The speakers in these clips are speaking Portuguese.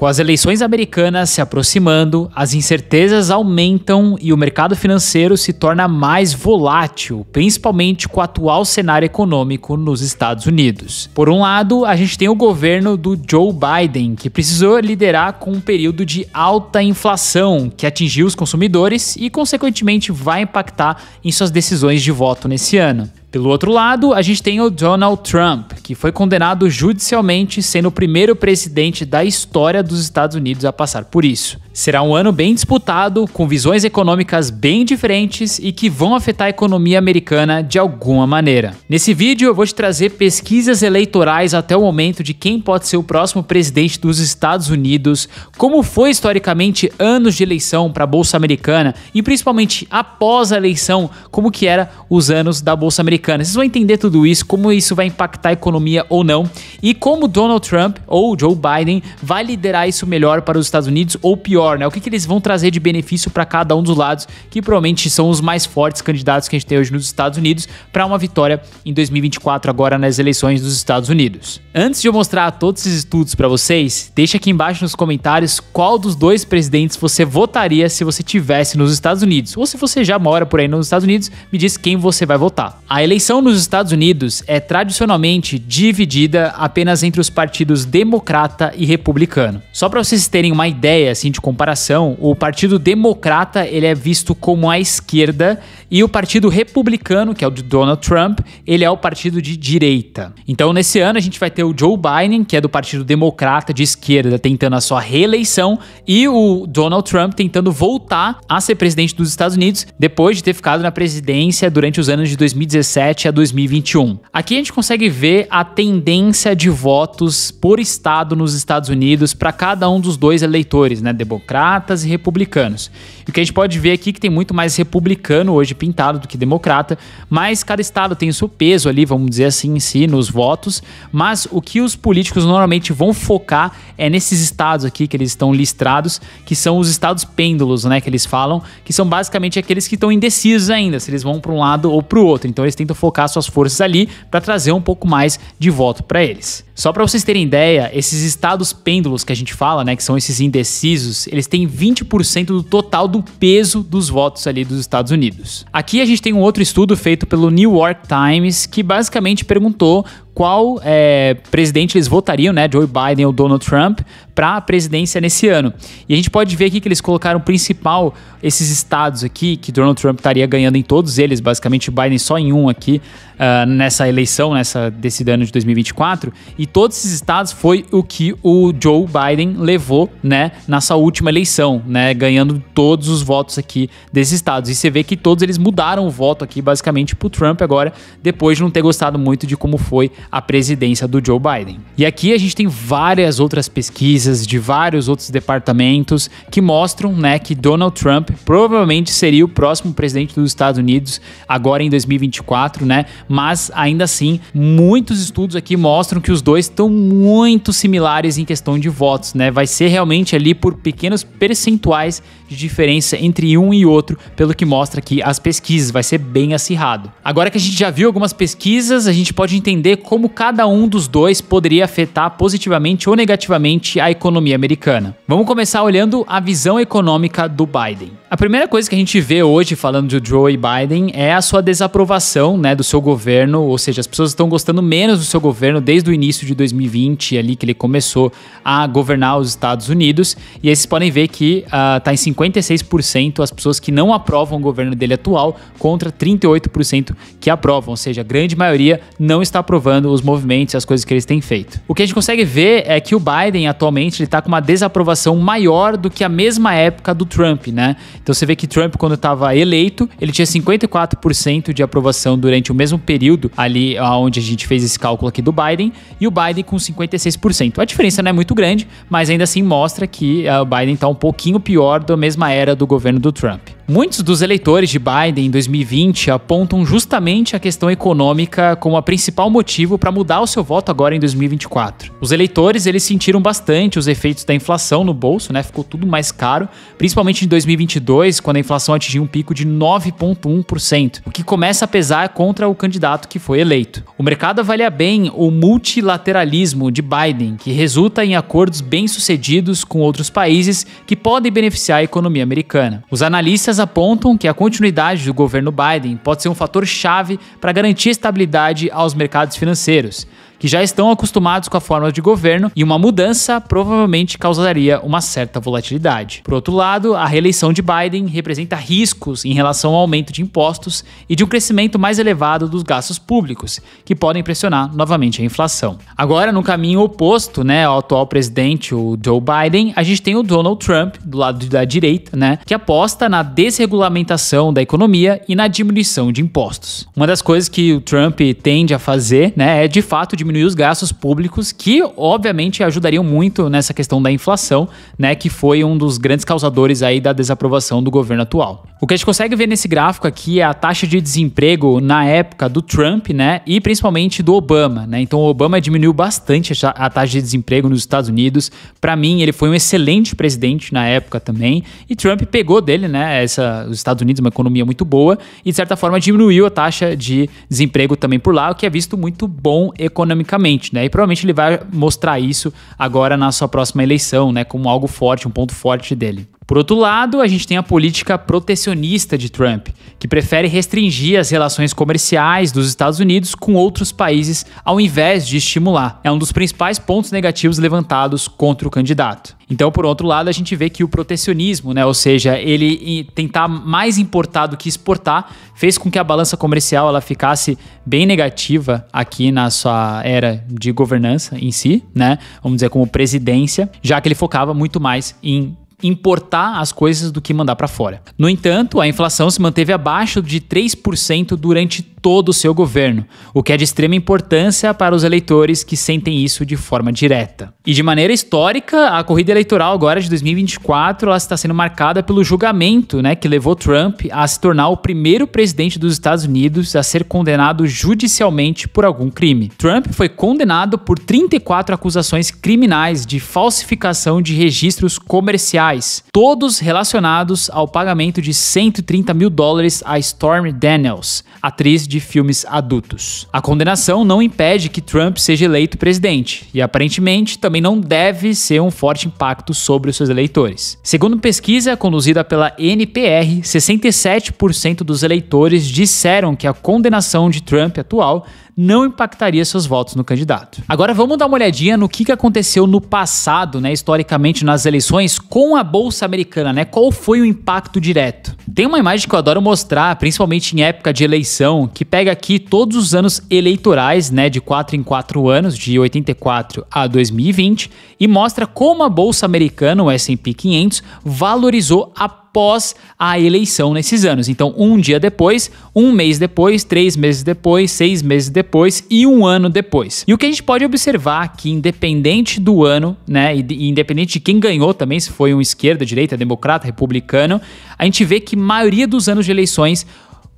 Com as eleições americanas se aproximando, as incertezas aumentam e o mercado financeiro se torna mais volátil, principalmente com o atual cenário econômico nos Estados Unidos. Por um lado, a gente tem o governo do Joe Biden, que precisou liderar com um período de alta inflação que atingiu os consumidores e, consequentemente, vai impactar em suas decisões de voto nesse ano. Pelo outro lado, a gente tem o Donald Trump, que foi condenado judicialmente, sendo o primeiro presidente da história dos Estados Unidos a passar por isso. Será um ano bem disputado, com visões econômicas bem diferentes e que vão afetar a economia americana de alguma maneira. Nesse vídeo eu vou te trazer pesquisas eleitorais até o momento de quem pode ser o próximo presidente dos Estados Unidos, como foi historicamente anos de eleição para a bolsa americana e principalmente após a eleição, como que era os anos da bolsa americana. Vocês vão entender tudo isso, como isso vai impactar a economia ou não e como Donald Trump ou Joe Biden vai liderar isso melhor para os Estados Unidos ou pior melhor, né? O que, que eles vão trazer de benefício para cada um dos lados, que provavelmente são os mais fortes candidatos que a gente tem hoje nos Estados Unidos para uma vitória em 2024 agora nas eleições dos Estados Unidos. Antes de eu mostrar todos esses estudos para vocês, deixa aqui embaixo nos comentários qual dos dois presidentes você votaria se você tivesse nos Estados Unidos, ou se você já mora por aí nos Estados Unidos, me diz quem você vai votar. A eleição nos Estados Unidos é tradicionalmente dividida apenas entre os partidos democrata e republicano. Só para vocês terem uma ideia assim de comparação, o Partido Democrata ele é visto como a esquerda e o Partido Republicano, que é o de Donald Trump, ele é o partido de direita. Então, nesse ano a gente vai ter o Joe Biden, que é do Partido Democrata de esquerda, tentando a sua reeleição, e o Donald Trump tentando voltar a ser presidente dos Estados Unidos depois de ter ficado na presidência durante os anos de 2017 a 2021. Aqui a gente consegue ver a tendência de votos por estado nos Estados Unidos para cada um dos dois eleitores, né, democratas e republicanos o que a gente pode ver aqui é que tem muito mais republicano hoje pintado do que democrata, mas cada estado tem o seu peso ali, vamos dizer assim, em si, nos votos. Mas o que os políticos normalmente vão focar é nesses estados aqui que eles estão listrados, que são os estados pêndulos, né? Que eles falam, que são basicamente aqueles que estão indecisos ainda, se eles vão para um lado ou para o outro. Então eles tentam focar suas forças ali para trazer um pouco mais de voto para eles. Só para vocês terem ideia, esses estados pêndulos que a gente fala, né, que são esses indecisos, eles têm 20% do total do o peso dos votos ali dos Estados Unidos. Aqui a gente tem um outro estudo feito pelo New York Times que basicamente perguntou qual é, presidente eles votariam, né, Joe Biden ou Donald Trump, para a presidência nesse ano. E a gente pode ver aqui que eles colocaram principal esses estados aqui, que Donald Trump estaria ganhando em todos eles, basicamente Biden só em um aqui uh, nessa eleição, nessa desse ano de 2024. E todos esses estados foi o que o Joe Biden levou, né, nessa última eleição, né, ganhando todos os votos aqui desses estados. E você vê que todos eles mudaram o voto aqui, basicamente, para o Trump agora, depois de não ter gostado muito de como foi a presidência do Joe Biden. E aqui a gente tem várias outras pesquisas de vários outros departamentos que mostram né, que Donald Trump provavelmente seria o próximo presidente dos Estados Unidos agora em 2024, né? Mas ainda assim, muitos estudos aqui mostram que os dois estão muito similares em questão de votos, né? Vai ser realmente ali por pequenos percentuais de diferença entre um e outro, pelo que mostra aqui as pesquisas, vai ser bem acirrado. Agora que a gente já viu algumas pesquisas, a gente pode entender como cada um dos dois poderia afetar positivamente ou negativamente a economia americana. Vamos começar olhando a visão econômica do Biden. A primeira coisa que a gente vê hoje falando de Joe Biden é a sua desaprovação, né, do seu governo, ou seja, as pessoas estão gostando menos do seu governo desde o início de 2020, ali que ele começou a governar os Estados Unidos, e aí vocês podem ver que uh, tá em 56% as pessoas que não aprovam o governo dele atual contra 38% que aprovam, ou seja, a grande maioria não está aprovando acompanhando os movimentos e as coisas que eles têm feito. O que a gente consegue ver é que o Biden atualmente ele tá com uma desaprovação maior do que a mesma época do Trump, né? Então você vê que Trump quando estava eleito, ele tinha 54% de aprovação durante o mesmo período ali onde a gente fez esse cálculo aqui do Biden e o Biden com 56%. A diferença não é muito grande, mas ainda assim mostra que eh, o Biden está um pouquinho pior da mesma era do governo do Trump. Muitos dos eleitores de Biden em 2020 apontam justamente a questão econômica como a principal motivo para mudar o seu voto agora em 2024. Os eleitores eles sentiram bastante os efeitos da inflação no bolso, né? Ficou tudo mais caro, principalmente em 2022, quando a inflação atingiu um pico de 9.1%, o que começa a pesar contra o candidato que foi eleito. O mercado avalia bem o multilateralismo de Biden, que resulta em acordos bem-sucedidos com outros países que podem beneficiar a economia americana. Os analistas apontam que a continuidade do governo Biden pode ser um fator chave para garantir estabilidade aos mercados financeiros, que já estão acostumados com a forma de governo e uma mudança provavelmente causaria uma certa volatilidade. Por outro lado, a reeleição de Biden representa riscos em relação ao aumento de impostos e de um crescimento mais elevado dos gastos públicos, que podem pressionar novamente a inflação. Agora, no caminho oposto, né, ao atual presidente, o Joe Biden, a gente tem o Donald Trump do lado da direita, né, que aposta na desregulamentação da economia e na diminuição de impostos. Uma das coisas que o Trump tende a fazer, né, é de fato diminuir diminuir os gastos públicos, que obviamente ajudariam muito nessa questão da inflação, né, que foi um dos grandes causadores aí da desaprovação do governo atual. O que a gente consegue ver nesse gráfico aqui é a taxa de desemprego na época do Trump, né, e principalmente do Obama, né? Então o Obama diminuiu bastante a taxa de desemprego nos Estados Unidos. Para mim, ele foi um excelente presidente na época também, e Trump pegou dele, né, essa os Estados Unidos uma economia muito boa e de certa forma diminuiu a taxa de desemprego também por lá, o que é visto muito bom economicamente economicamente, né? E provavelmente ele vai mostrar isso agora na sua próxima eleição, né? Como algo forte, um ponto forte dele. Por outro lado, a gente tem a política protecionista de Trump, que prefere restringir as relações comerciais dos Estados Unidos com outros países ao invés de estimular. É um dos principais pontos negativos levantados contra o candidato. Então, por outro lado, a gente vê que o protecionismo, né, ou seja, ele tentar mais importar do que exportar, fez com que a balança comercial ela ficasse bem negativa aqui na sua era de governança em si, né? Vamos dizer como presidência, já que ele focava muito mais em importar as coisas do que mandar para fora. No entanto, a inflação se manteve abaixo de 3% durante todo o seu governo, o que é de extrema importância para os eleitores que sentem isso de forma direta. E de maneira histórica, a corrida eleitoral agora de 2024 está sendo marcada pelo julgamento né, que levou Trump a se tornar o primeiro presidente dos Estados Unidos a ser condenado judicialmente por algum crime. Trump foi condenado por 34 acusações criminais de falsificação de registros comerciais, todos relacionados ao pagamento de 130 mil dólares a Stormy Daniels, atriz de filmes adultos. A condenação não impede que Trump seja eleito presidente e aparentemente também não deve ser um forte impacto sobre os seus eleitores. Segundo pesquisa conduzida pela NPR, 67% dos eleitores disseram que a condenação de Trump atual não impactaria seus votos no candidato. Agora vamos dar uma olhadinha no que aconteceu no passado, né, historicamente nas eleições com a bolsa americana, né? Qual foi o impacto direto? Tem uma imagem que eu adoro mostrar, principalmente em época de eleição, que pega aqui todos os anos eleitorais, né, de 4 em 4 anos, de 84 a 2020, e mostra como a bolsa americana, o S&P 500, valorizou após a eleição nesses anos. Então, um dia depois, um mês depois, três meses depois, seis meses depois e um ano depois. E o que a gente pode observar aqui, independente do ano, né, e independente de quem ganhou também, se foi um esquerda, direita, democrata, republicano, a gente vê que maioria dos anos de eleições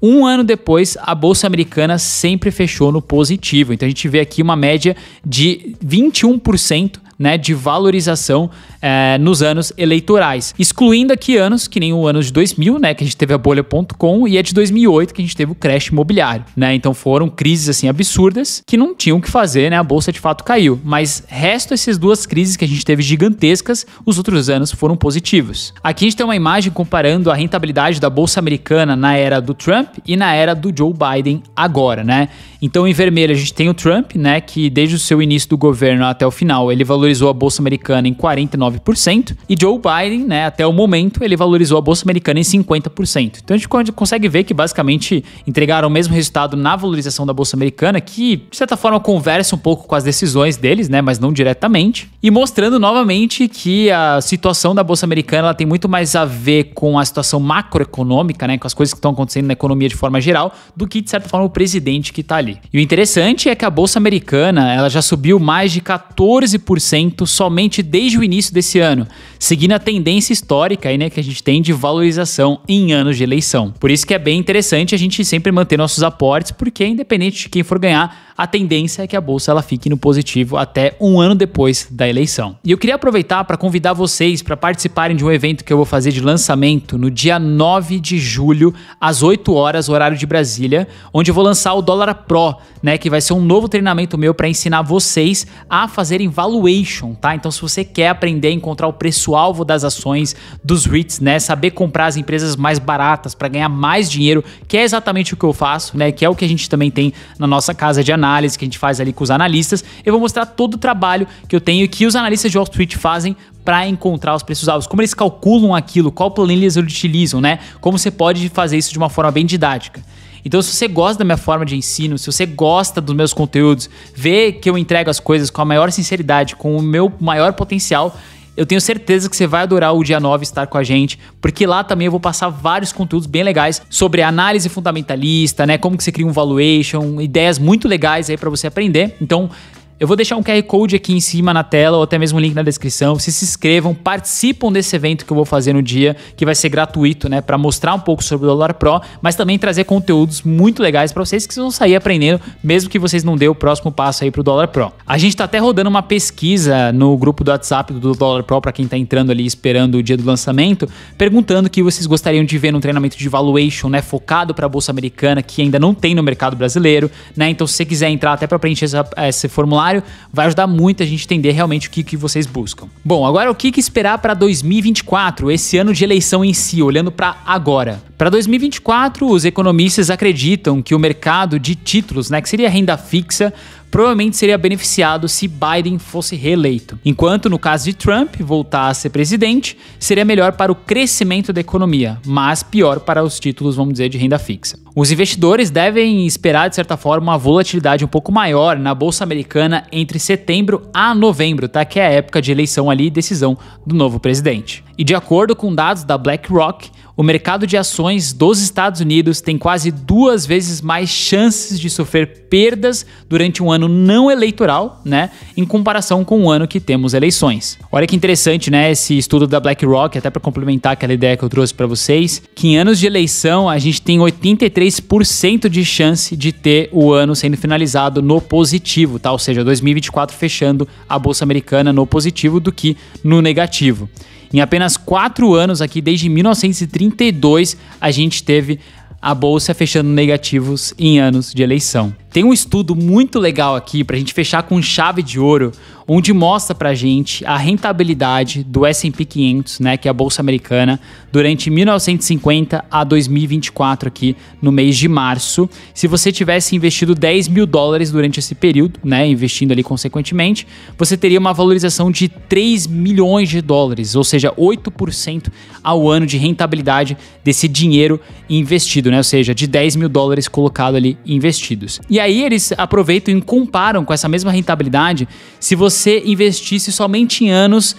um ano depois, a bolsa americana sempre fechou no positivo. Então a gente vê aqui uma média de 21% né, de valorização é, nos anos eleitorais, excluindo aqui anos que nem o ano de 2000, né, que a gente teve a bolha.com e é de 2008 que a gente teve o crash imobiliário, né? Então foram crises assim absurdas que não tinham o que fazer, né? A bolsa de fato caiu, mas resto essas duas crises que a gente teve gigantescas, os outros anos foram positivos. Aqui a gente tem uma imagem comparando a rentabilidade da bolsa americana na era do Trump e na era do Joe Biden agora, né? Então, em vermelho, a gente tem o Trump, né, que desde o seu início do governo até o final, ele valorizou a bolsa americana em 49%, e Joe Biden, né, até o momento, ele valorizou a bolsa americana em 50%. Então, a gente consegue ver que basicamente entregaram o mesmo resultado na valorização da bolsa americana, que de certa forma conversa um pouco com as decisões deles, né, mas não diretamente e mostrando novamente que a situação da Bolsa Americana tem muito mais a ver com a situação macroeconômica, né, com as coisas que estão acontecendo na economia de forma geral, do que, de certa forma, o presidente que está ali. E o interessante é que a Bolsa Americana ela já subiu mais de 14% somente desde o início desse ano, seguindo a tendência histórica aí, né, que a gente tem de valorização em anos de eleição. Por isso que é bem interessante a gente sempre manter nossos aportes, porque independente de quem for ganhar, a tendência é que a bolsa ela fique no positivo até um ano depois da eleição. E eu queria aproveitar para convidar vocês para participarem de um evento que eu vou fazer de lançamento no dia 9 de julho, às 8 horas, horário de Brasília, onde eu vou lançar o Dólar Pro né, que vai ser um novo treinamento meu para ensinar vocês a fazerem valuation, tá? Então se você quer aprender a encontrar o preço-alvo das ações, dos REITs, né, saber comprar as empresas mais baratas para ganhar mais dinheiro, que é exatamente o que eu faço, né, que é o que a gente também tem na nossa casa de análise que a gente faz ali com os analistas. Eu vou mostrar todo o trabalho que eu tenho e que os analistas de Wall Street fazem para encontrar os preços alvos, como eles calculam aquilo, qual planilha eles utilizam, né? Como você pode fazer isso de uma forma bem didática. Então, se você gosta da minha forma de ensino, se você gosta dos meus conteúdos, vê que eu entrego as coisas com a maior sinceridade, com o meu maior potencial, eu tenho certeza que você vai adorar o dia 9 estar com a gente, porque lá também eu vou passar vários conteúdos bem legais sobre análise fundamentalista, né, como que você cria um valuation, ideias muito legais aí para você aprender. Então, eu vou deixar um QR Code aqui em cima na tela ou até mesmo um link na descrição. Vocês se inscrevam, participam desse evento que eu vou fazer no dia, que vai ser gratuito, né, para mostrar um pouco sobre o Dólar Pro, mas também trazer conteúdos muito legais para vocês que vocês vão sair aprendendo, mesmo que vocês não dê o próximo passo aí pro Dólar Pro. A gente tá até rodando uma pesquisa no grupo do WhatsApp do Dólar Pro para quem tá entrando ali esperando o dia do lançamento, perguntando o que vocês gostariam de ver num treinamento de valuation, né, focado para a bolsa americana que ainda não tem no mercado brasileiro, né? Então se você quiser entrar até para preencher essa, esse formulário vai ajudar muito a gente entender realmente o que, que vocês buscam. Bom, agora o que, que esperar para 2024, esse ano de eleição em si, olhando para agora. Para 2024, os economistas acreditam que o mercado de títulos, né, que seria renda fixa, provavelmente seria beneficiado se Biden fosse reeleito. Enquanto no caso de Trump voltar a ser presidente, seria melhor para o crescimento da economia, mas pior para os títulos, vamos dizer, de renda fixa. Os investidores devem esperar, de certa forma, uma volatilidade um pouco maior na bolsa americana entre setembro a novembro, tá? Que é a época de eleição ali e decisão do novo presidente. E de acordo com dados da BlackRock, o mercado de ações dos Estados Unidos tem quase duas vezes mais chances de sofrer perdas durante um ano não eleitoral, né, em comparação com o ano que temos eleições. Olha que interessante, né, esse estudo da BlackRock, até para complementar aquela ideia que eu trouxe para vocês, que em anos de eleição a gente tem 83% de chance de ter o ano sendo finalizado no positivo, tá? Ou seja, 2024 fechando a bolsa americana no positivo do que no negativo. Em apenas quatro anos, aqui desde 1932, a gente teve a bolsa fechando negativos em anos de eleição. Tem um estudo muito legal aqui para a gente fechar com chave de ouro, onde mostra para gente a rentabilidade do S&P 500, né, que é a bolsa americana, durante 1950 a 2024 aqui no mês de março. Se você tivesse investido 10 mil dólares durante esse período, né, investindo ali consequentemente, você teria uma valorização de 3 milhões de dólares, ou seja, 8% ao ano de rentabilidade desse dinheiro investido, né, ou seja, de 10 mil dólares colocado ali investidos. E aí aí eles aproveitam e comparam com essa mesma rentabilidade se você investisse somente em anos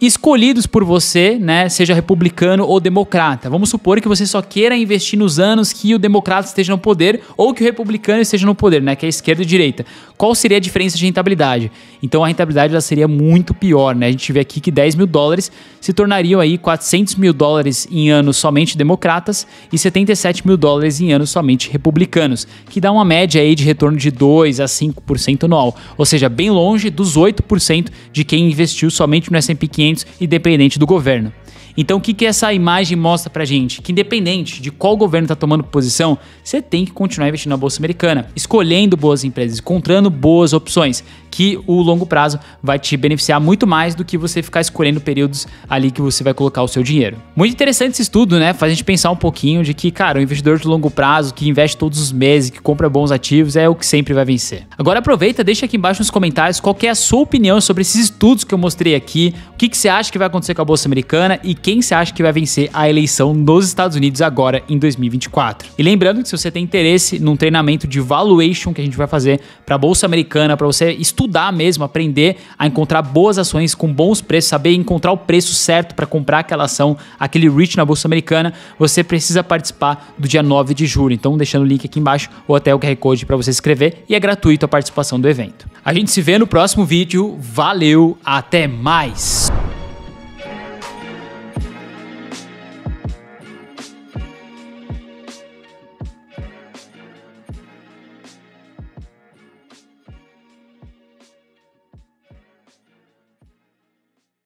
escolhidos por você, né, seja republicano ou democrata. Vamos supor que você só queira investir nos anos que o democrata esteja no poder ou que o republicano esteja no poder, né, que é esquerda e direita qual seria a diferença de rentabilidade? Então a rentabilidade ela seria muito pior, né? A gente vê aqui que 10 mil dólares se tornariam aí 400 mil dólares em anos somente democratas e 77 mil dólares em anos somente republicanos, que dá uma média aí de retorno de 2 a 5% anual, ou seja, bem longe dos 8% de quem investiu somente no S&P 500 e dependente do governo. Então, o que, que essa imagem mostra pra gente? Que independente de qual governo está tomando posição, você tem que continuar investindo na Bolsa Americana, escolhendo boas empresas, encontrando boas opções que o longo prazo vai te beneficiar muito mais do que você ficar escolhendo períodos ali que você vai colocar o seu dinheiro. Muito interessante esse estudo, né? Faz a gente pensar um pouquinho de que, cara, o investidor de longo prazo, que investe todos os meses, que compra bons ativos, é o que sempre vai vencer. Agora aproveita, deixa aqui embaixo nos comentários qual é a sua opinião sobre esses estudos que eu mostrei aqui, o que, que você acha que vai acontecer com a Bolsa Americana e quem você acha que vai vencer a eleição nos Estados Unidos agora em 2024. E lembrando que se você tem interesse num treinamento de valuation que a gente vai fazer para a Bolsa Americana, para você estudar estudar mesmo, aprender a encontrar boas ações com bons preços, saber encontrar o preço certo para comprar aquela ação, aquele rich na bolsa americana, você precisa participar do dia 9 de julho. Então, deixando o link aqui embaixo ou até o QR Code para você se inscrever e é gratuito a participação do evento. A gente se vê no próximo vídeo. Valeu, até mais.